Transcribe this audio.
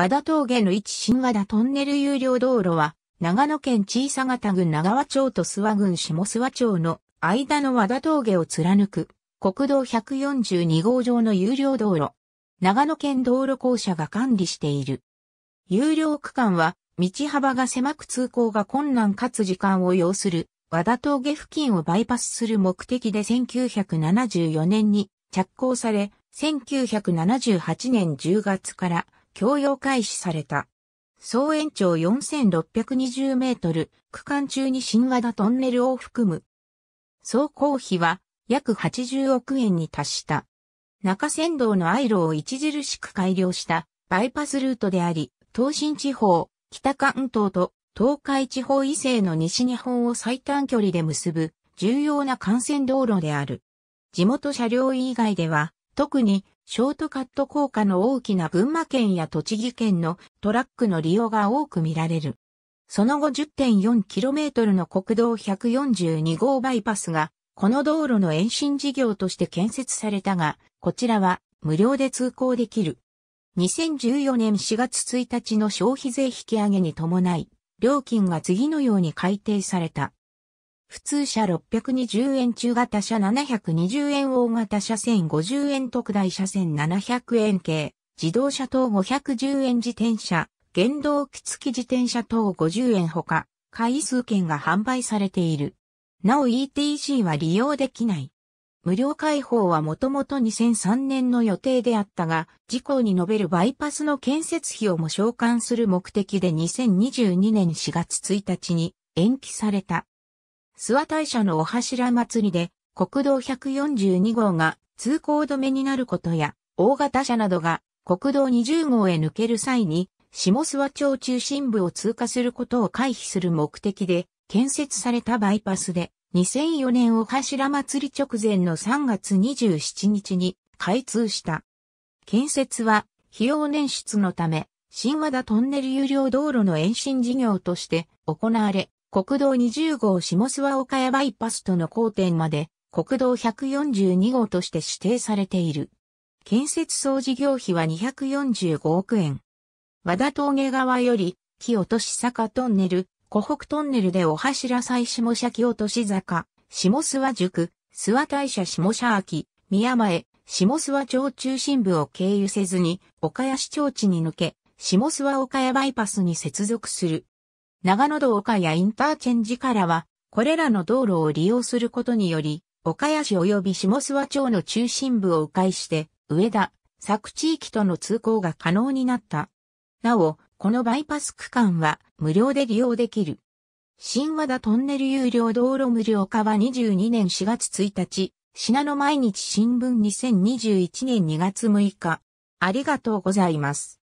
和田峠の一新和田トンネル有料道路は、長野県小佐方郡長和町と諏訪郡下諏訪町の間の和田峠を貫く国道142号上の有料道路。長野県道路公社が管理している。有料区間は道幅が狭く通行が困難かつ時間を要する和田峠付近をバイパスする目的で1974年に着工され、1978年10月から供用開始された。総延長4620メートル、区間中に新田トンネルを含む。総工費は約80億円に達した。中山道のアイロを著しく改良したバイパスルートであり、東新地方、北関東と東海地方以西の西日本を最短距離で結ぶ重要な幹線道路である。地元車両以外では、特にショートカット効果の大きな群馬県や栃木県のトラックの利用が多く見られる。その後 10.4km の国道142号バイパスが、この道路の延伸事業として建設されたが、こちらは無料で通行できる。2014年4月1日の消費税引き上げに伴い、料金が次のように改定された。普通車620円中型車720円大型車1050円特大車1700円系、自動車等510円自転車、原動機付き自転車等50円ほか、回数券が販売されている。なお ETC は利用できない。無料開放はもともと2003年の予定であったが、事故に述べるバイパスの建設費をも償還する目的で2022年4月1日に延期された。諏訪大社のお柱祭りで、国道142号が通行止めになることや、大型車などが国道20号へ抜ける際に、下諏訪町中心部を通過することを回避する目的で、建設されたバイパスで、2004年お柱祭り直前の3月27日に開通した。建設は、費用捻出のため、新和田トンネル有料道路の延伸事業として行われ、国道20号下諏訪岡谷バイパスとの交点まで国道142号として指定されている。建設総事業費は245億円。和田峠側より、木落し坂トンネル、湖北トンネルでお柱祭下社木落とし坂、下諏訪塾、諏訪大社下社秋、宮前、下諏訪町中心部を経由せずに、岡谷市町地に抜け、下諏訪岡谷バイパスに接続する。長野道岡谷インターチェンジからは、これらの道路を利用することにより、岡谷市及び下諏訪町の中心部を迂回して、上田、佐久地域との通行が可能になった。なお、このバイパス区間は無料で利用できる。新和田トンネル有料道路無料化は22年4月1日、品の毎日新聞2021年2月6日。ありがとうございます。